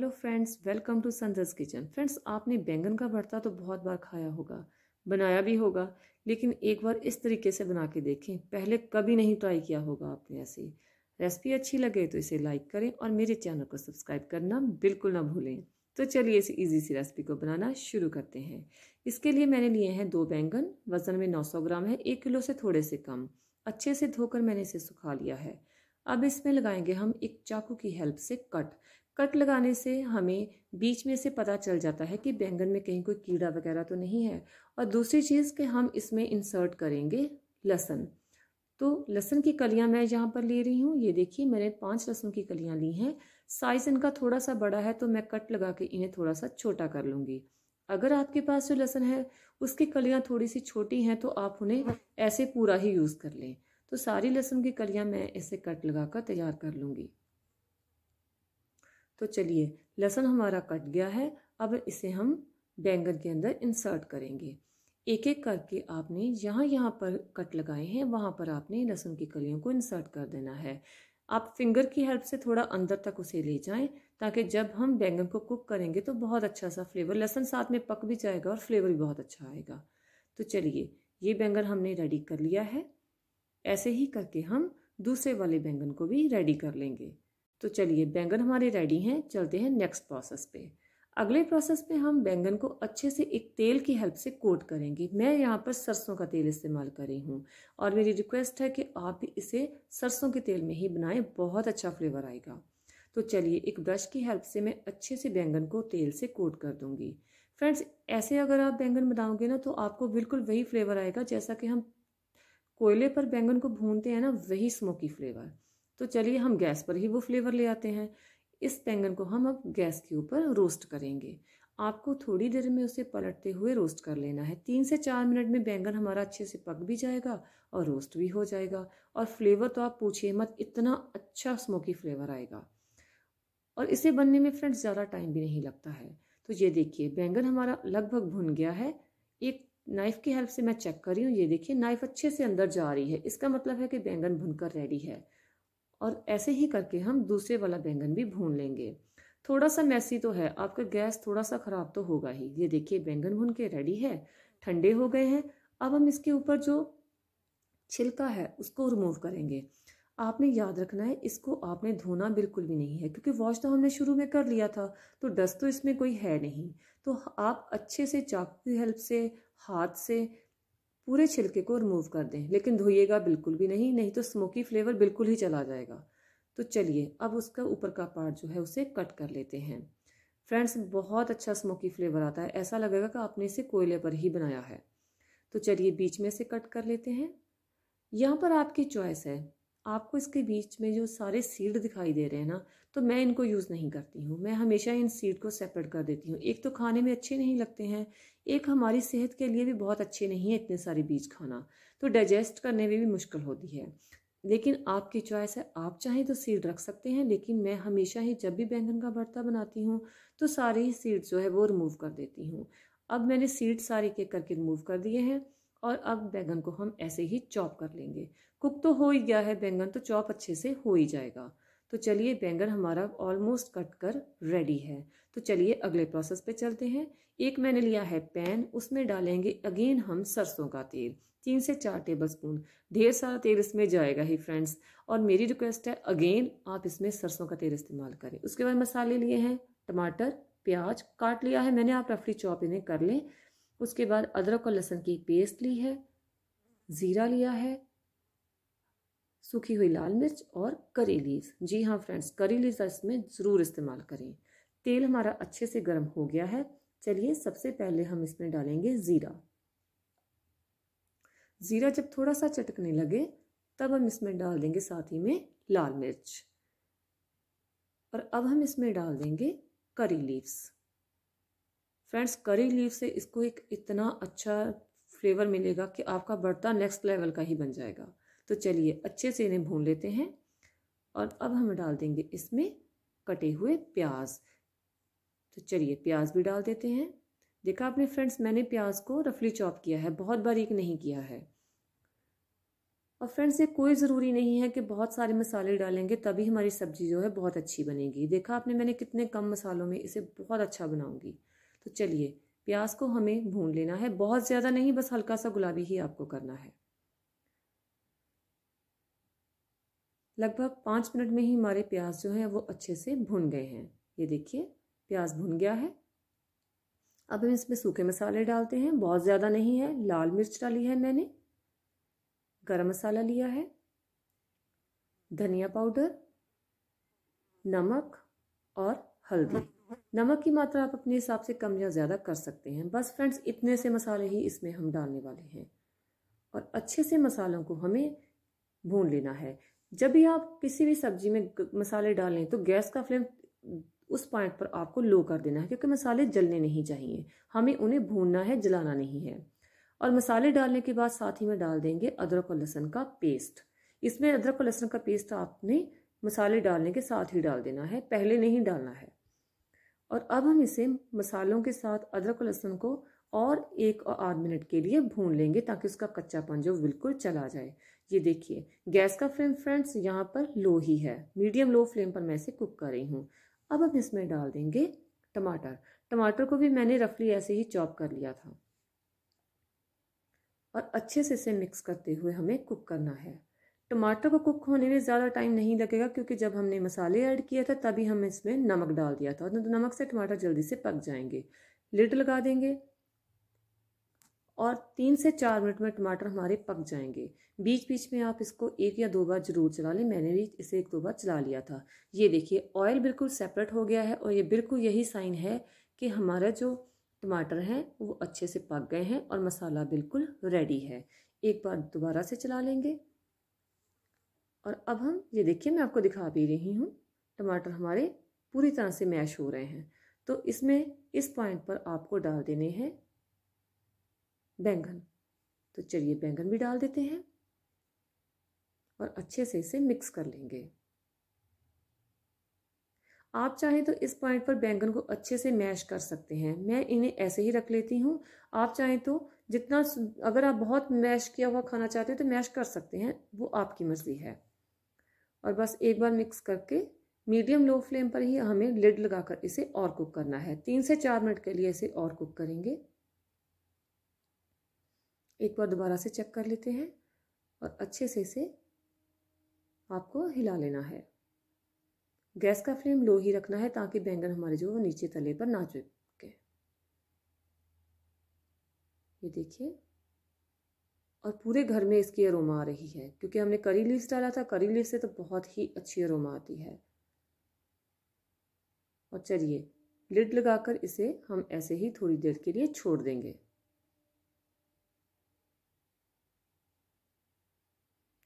hello friends welcome to Sanju's kitchen friends आपने बैंगन का भरता तो बहुत बार खाया होगा बनाया भी होगा लेकिन एक बार इस तरीके से बना के देखें पहले कभी नहीं ट्राई किया होगा आपने ऐसे रेसिपी अच्छी लगे तो इसे लाइक करें और मेरे चैनल को सब्सक्राइब करना बिल्कुल ना भूलें तो चलिए इस ईजी सी रेसिपी को बनाना शुरू करते हैं इसके लिए मैंने लिए हैं दो बैंगन वज़न में नौ ग्राम है एक किलो से थोड़े से कम अच्छे से धोकर मैंने इसे सुखा लिया है अब इसमें लगाएंगे हम एक चाकू की हेल्प से कट कट लगाने से हमें बीच में से पता चल जाता है कि बैंगन में कहीं कोई कीड़ा वगैरह तो नहीं है और दूसरी चीज़ कि हम इसमें इंसर्ट करेंगे लहसन तो लहसन की कलियां मैं यहाँ पर ले रही हूँ ये देखिए मैंने पांच लहसुन की कलियां ली हैं साइज़ इनका थोड़ा सा बड़ा है तो मैं कट लगा के इन्हें थोड़ा सा छोटा कर लूँगी अगर आपके पास जो लहसन है उसकी कलियाँ थोड़ी सी छोटी हैं तो आप उन्हें ऐसे पूरा ही यूज़ कर लें तो सारी लहसुन की कलियाँ मैं ऐसे कट लगा कर तैयार कर लूँगी तो चलिए लहसुन हमारा कट गया है अब इसे हम बैंगन के अंदर इंसर्ट करेंगे एक एक करके आपने यहाँ यहाँ पर कट लगाए हैं वहाँ पर आपने लहसुन की कलियों को इंसर्ट कर देना है आप फिंगर की हेल्प से थोड़ा अंदर तक उसे ले जाएं ताकि जब हम बैंगन को कुक करेंगे तो बहुत अच्छा सा फ्लेवर लहसुन साथ में पक भी जाएगा और फ्लेवर भी बहुत अच्छा आएगा तो चलिए ये बैंगन हमने रेडी कर लिया है ऐसे ही करके हम दूसरे वाले बैंगन को भी रेडी कर लेंगे तो चलिए बैंगन हमारे रेडी हैं चलते हैं नेक्स्ट प्रोसेस पे अगले प्रोसेस में हम बैंगन को अच्छे से एक तेल की हेल्प से कोट करेंगे मैं यहाँ पर सरसों का तेल इस्तेमाल कर रही हूँ और मेरी रिक्वेस्ट है कि आप भी इसे सरसों के तेल में ही बनाएं बहुत अच्छा फ्लेवर आएगा तो चलिए एक ब्रश की हेल्प से मैं अच्छे से बैंगन को तेल से कोट कर दूँगी फ्रेंड्स ऐसे अगर आप बैंगन बनाओगे ना तो आपको बिल्कुल वही फ्लेवर आएगा जैसा कि हम कोयले पर बैंगन को भूनते हैं ना वही स्मोकी फ्लेवर तो चलिए हम गैस पर ही वो फ्लेवर ले आते हैं इस बैंगन को हम अब गैस के ऊपर रोस्ट करेंगे आपको थोड़ी देर में उसे पलटते हुए रोस्ट कर लेना है तीन से चार मिनट में बैंगन हमारा अच्छे से पक भी जाएगा और रोस्ट भी हो जाएगा और फ्लेवर तो आप पूछिए मत इतना अच्छा स्मोकी फ्लेवर आएगा और इसे बनने में फ्रेंड्स ज़्यादा टाइम भी नहीं लगता है तो ये देखिए बैंगन हमारा लगभग भुन गया है एक नाइफ़ की हेल्प से मैं चेक कर रही हूँ ये देखिए नाइफ़ अच्छे से अंदर जा रही है इसका मतलब है कि बैंगन भुनकर रेडी है और ऐसे ही करके हम दूसरे वाला बैंगन भी भून लेंगे थोड़ा सा मैसी तो है आपका गैस थोड़ा सा ख़राब तो होगा ही ये देखिए बैंगन भून के रेडी है ठंडे हो गए हैं अब हम इसके ऊपर जो छिलका है उसको रिमूव करेंगे आपने याद रखना है इसको आपने धोना बिल्कुल भी नहीं है क्योंकि वॉश तो हमने शुरू में कर लिया था तो डस्ट तो इसमें कोई है नहीं तो आप अच्छे से चाकू की हेल्प से हाथ से पूरे छिलके को रिमूव कर दें लेकिन धोइएगा बिल्कुल भी नहीं नहीं तो स्मोकी फ्लेवर बिल्कुल ही चला जाएगा तो चलिए अब उसका ऊपर का पार्ट जो है उसे कट कर लेते हैं फ्रेंड्स बहुत अच्छा स्मोकी फ्लेवर आता है ऐसा लगेगा कि आपने इसे कोयले पर ही बनाया है तो चलिए बीच में से कट कर लेते हैं यहाँ पर आपकी चॉइस है आपको इसके बीच में जो सारे सीड दिखाई दे रहे हैं ना तो मैं इनको यूज़ नहीं करती हूँ मैं हमेशा इन सीड को सेपरेट कर देती हूँ एक तो खाने में अच्छे नहीं लगते हैं एक हमारी सेहत के लिए भी बहुत अच्छे नहीं है इतने सारे बीज खाना तो डाइजेस्ट करने में भी मुश्किल होती है लेकिन आपकी चॉइस है आप चाहें तो सीड रख सकते हैं लेकिन मैं हमेशा ही जब भी बैंगन का भरता बनाती हूँ तो सारे ही सीड जो है वो रिमूव कर देती हूँ अब मैंने सीड सारे के करके रिमूव कर दिए हैं और अब बैंगन को हम ऐसे ही चॉप कर लेंगे कुक तो हो ही गया है बैंगन तो चॉप अच्छे से हो ही जाएगा तो चलिए बैंगन हमारा ऑलमोस्ट कट कर रेडी है तो चलिए अगले प्रोसेस पे चलते हैं एक मैंने लिया है पैन उसमें डालेंगे अगेन हम सरसों का तेल तीन से चार टेबल स्पून ढेर सारा तेल इसमें जाएगा ही फ्रेंड्स और मेरी रिक्वेस्ट है अगेन आप इसमें सरसों का तेल इस्तेमाल करें उसके बाद मसाले लिए हैं टमाटर प्याज काट लिया है मैंने आप रफली चॉप इन्हें कर लें उसके बाद अदरक और लहसुन की पेस्ट ली है ज़ीरा लिया है सूखी हुई लाल मिर्च और करी लीव्स जी हाँ फ्रेंड्स करी लीव्स इसमें ज़रूर इस्तेमाल करें तेल हमारा अच्छे से गर्म हो गया है चलिए सबसे पहले हम इसमें डालेंगे ज़ीरा ज़ीरा जब थोड़ा सा चटकने लगे तब हम इसमें डाल देंगे साथ ही में लाल मिर्च और अब हम इसमें डाल देंगे करी लीव्स फ्रेंड्स करी लीव से इसको एक इतना अच्छा फ्लेवर मिलेगा कि आपका बढ़ता नेक्स्ट लेवल का ही बन जाएगा तो चलिए अच्छे से इन्हें भून लेते हैं और अब हम डाल देंगे इसमें कटे हुए प्याज तो चलिए प्याज भी डाल देते हैं देखा आपने फ्रेंड्स मैंने प्याज को रफली चॉप किया है बहुत बारीक नहीं किया है और फ्रेंड्स ये कोई ज़रूरी नहीं है कि बहुत सारे मसाले डालेंगे तभी हमारी सब्ज़ी जो है बहुत अच्छी बनेगी देखा आपने मैंने कितने कम मसालों में इसे बहुत अच्छा बनाऊंगी तो चलिए प्याज को हमें भून लेना है बहुत ज़्यादा नहीं बस हल्का सा गुलाबी ही आपको करना है लगभग पाँच मिनट में ही हमारे प्याज जो है वो अच्छे से भुन गए हैं ये देखिए प्याज भुन गया है अब हम इसमें सूखे मसाले डालते हैं बहुत ज़्यादा नहीं है लाल मिर्च डाली है मैंने गरम मसाला लिया है धनिया पाउडर नमक और हल्दी नमक की मात्रा आप अपने हिसाब से कम या ज़्यादा कर सकते हैं बस फ्रेंड्स इतने से मसाले ही इसमें हम डालने वाले हैं और अच्छे से मसालों को हमें भून लेना है जब भी आप किसी भी सब्जी में मसाले डालें तो गैस का फ्लेम उस पॉइंट पर आपको लो कर देना है क्योंकि मसाले जलने नहीं चाहिए हमें उन्हें भूनना है जलाना नहीं है और मसाले डालने के बाद साथ ही में डाल देंगे अदरक और लहसन का पेस्ट इसमें अदरक और लहसन का पेस्ट आपने मसाले डालने के साथ ही डाल देना है पहले नहीं डालना है और अब हम इसे मसालों के साथ अदरक और लहसुन को और एक और आध मिनट के लिए भून लेंगे ताकि उसका कच्चापन जो बिल्कुल चला जाए ये देखिए गैस का फ्लेम फ्रेंड्स यहाँ पर लो ही है मीडियम लो फ्लेम पर मैं इसे कुक कर रही हूँ अब हम इसमें डाल देंगे टमाटर टमाटर को भी मैंने रफली ऐसे ही चॉप कर लिया था और अच्छे से इसे मिक्स करते हुए हमें कुक करना है टमाटर को कुक होने में ज़्यादा टाइम नहीं लगेगा क्योंकि जब हमने मसाले ऐड किया था तभी हम इसमें नमक डाल दिया था तो नमक से टमाटर जल्दी से पक जाएंगे लिड लगा देंगे और तीन से चार मिनट में टमाटर हमारे पक जाएंगे बीच बीच में आप इसको एक या दो बार जरूर चला लें मैंने भी इसे एक दो बार चला लिया था ये देखिए ऑयल बिल्कुल सेपरेट हो गया है और ये बिल्कुल यही साइन है कि हमारा जो टमाटर हैं वो अच्छे से पक गए हैं और मसाला बिल्कुल रेडी है एक बार दोबारा से चला लेंगे और अब हम ये देखिए मैं आपको दिखा भी रही हूँ टमाटर हमारे पूरी तरह से मैश हो रहे हैं तो इसमें इस पॉइंट पर आपको डाल देने हैं बैंगन तो चलिए बैंगन भी डाल देते हैं और अच्छे से इसे मिक्स कर लेंगे आप चाहें तो इस पॉइंट पर बैंगन को अच्छे से मैश कर सकते हैं मैं इन्हें ऐसे ही रख लेती हूँ आप चाहें तो जितना अगर आप बहुत मैश किया हुआ खाना चाहते हैं तो मैश कर सकते हैं वो आपकी मर्ज़ी है और बस एक बार मिक्स करके मीडियम लो फ्लेम पर ही हमें लिड लगाकर इसे और कुक करना है तीन से चार मिनट के लिए इसे और कुक करेंगे एक बार दोबारा से चेक कर लेते हैं और अच्छे से इसे आपको हिला लेना है गैस का फ्लेम लो ही रखना है ताकि बैंगन हमारे जो वो नीचे तले पर ना चिपके ये देखिए और पूरे घर में इसकी अरोमा आ रही है क्योंकि हमने करी लीव्स डाला था करी लीव्स से तो बहुत ही अच्छी अरोमा आती है और चलिए लिड लगाकर इसे हम ऐसे ही थोड़ी देर के लिए छोड़ देंगे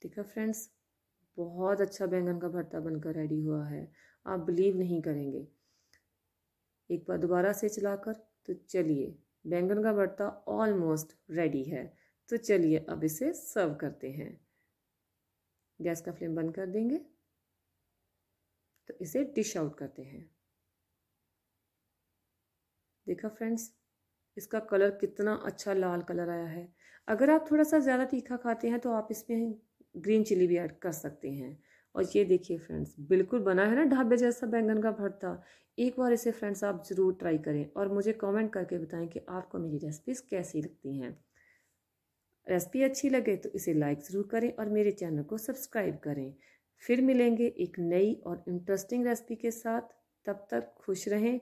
देखा फ्रेंड्स बहुत अच्छा बैंगन का भरता बनकर रेडी हुआ है आप बिलीव नहीं करेंगे एक बार दोबारा से चलाकर तो चलिए बैंगन का भरता ऑलमोस्ट रेडी है तो चलिए अब इसे सर्व करते हैं गैस का फ्लेम बंद कर देंगे तो इसे डिश आउट करते हैं देखा फ्रेंड्स इसका कलर कितना अच्छा लाल कलर आया है अगर आप थोड़ा सा ज़्यादा तीखा खाते हैं तो आप इसमें ग्रीन चिली भी ऐड कर सकते हैं और ये देखिए फ्रेंड्स बिल्कुल बना है ना ढाबे जैसा बैंगन का भरता एक बार इसे फ्रेंड्स आप ज़रूर ट्राई करें और मुझे कमेंट करके बताएं कि आपको मेरी रेसिपीज़ कैसी लगती हैं रेसिपी अच्छी लगे तो इसे लाइक ज़रूर करें और मेरे चैनल को सब्सक्राइब करें फिर मिलेंगे एक नई और इंटरेस्टिंग रेसिपी के साथ तब तक खुश रहें